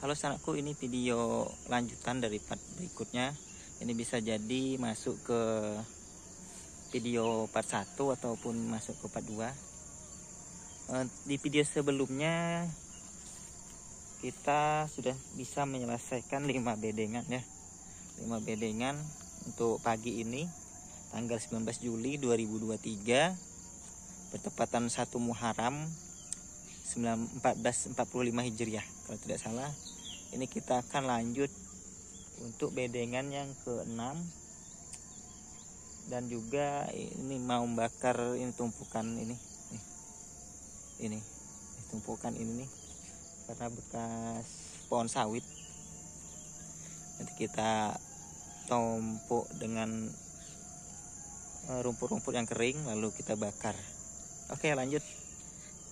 Halo anakku, ini video lanjutan dari part berikutnya. Ini bisa jadi masuk ke video part 1 ataupun masuk ke part 2. Eh, di video sebelumnya kita sudah bisa menyelesaikan 5 bedengan ya. 5 bedengan untuk pagi ini tanggal 19 Juli 2023 bertepatan 1 Muharram 1445 Hijriah kalau tidak salah ini kita akan lanjut untuk bedengan yang keenam dan juga ini mau bakar ini tumpukan ini ini, ini tumpukan ini nih karena bekas pohon sawit nanti kita tumpuk dengan eh, rumput-rumput yang kering lalu kita bakar oke lanjut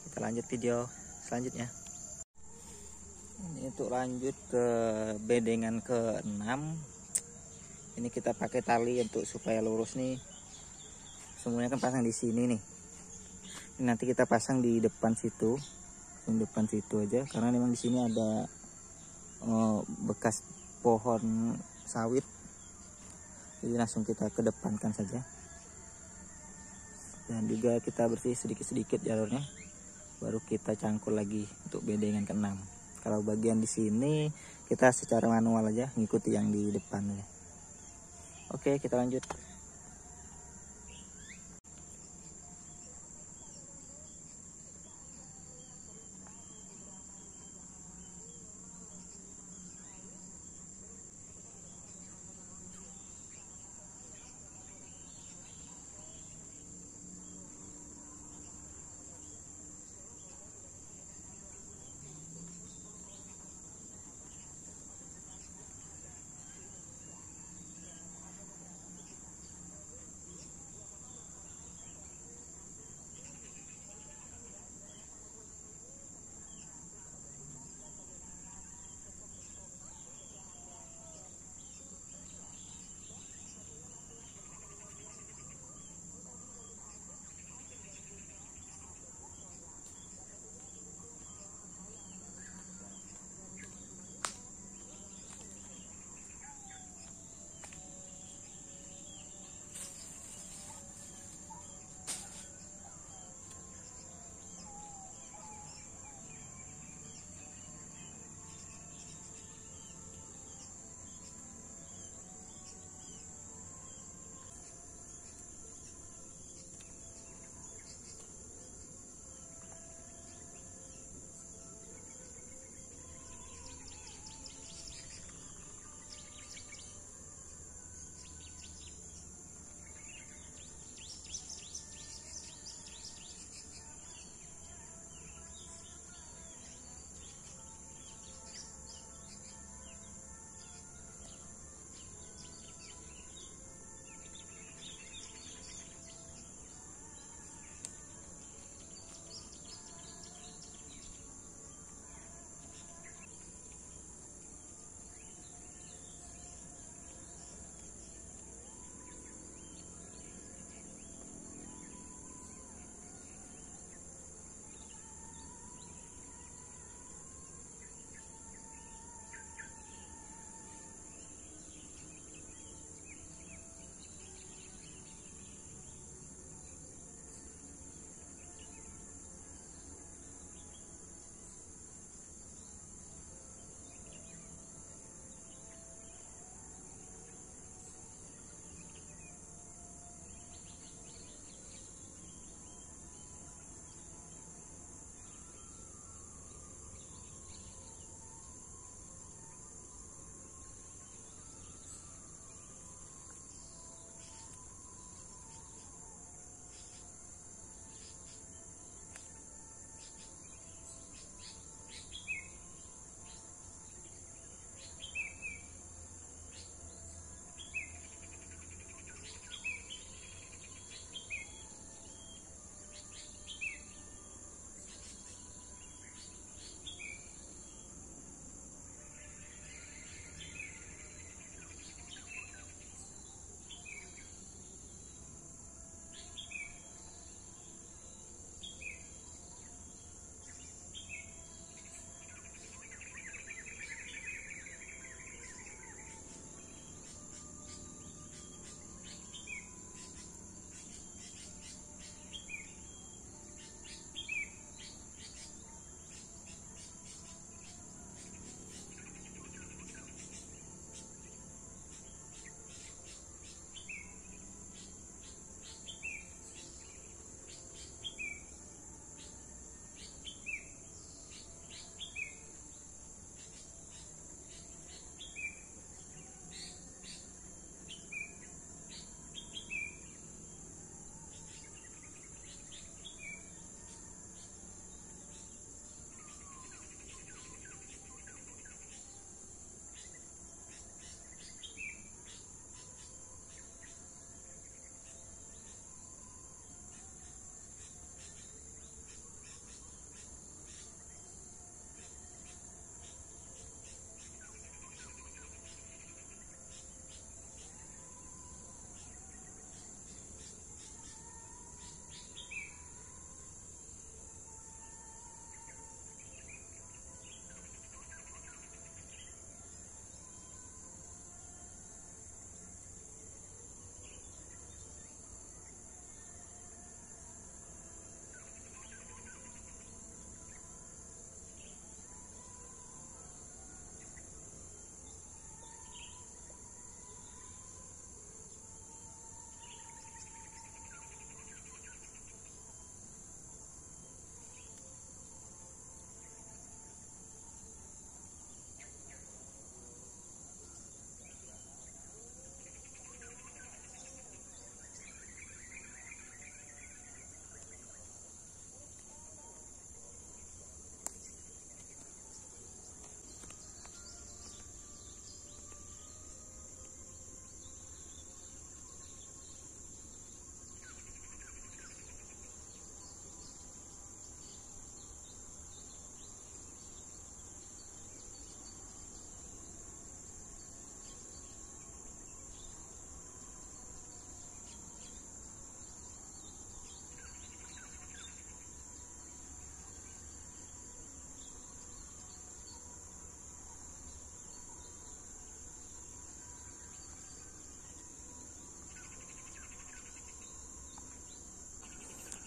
kita lanjut video selanjutnya ini untuk lanjut ke bedengan ke 6 ini kita pakai tali untuk supaya lurus nih semuanya kan pasang di sini nih ini nanti kita pasang di depan situ di depan situ aja karena memang di sini ada oh, bekas pohon sawit jadi langsung kita kedepankan saja dan juga kita bersih sedikit-sedikit jalurnya baru kita cangkul lagi untuk bedengan keenam kalau bagian di sini kita secara manual aja ngikuti yang di depan ya oke kita lanjut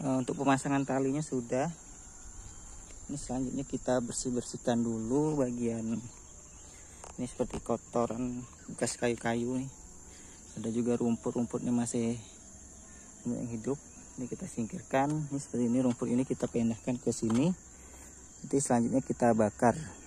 Eh, untuk pemasangan talinya sudah ini selanjutnya kita bersih-bersihkan dulu bagian ini seperti kotoran bekas kayu-kayu nih ada juga rumput-rumputnya masih yang hidup ini kita singkirkan ini seperti ini rumput ini kita pindahkan ke sini nanti selanjutnya kita bakar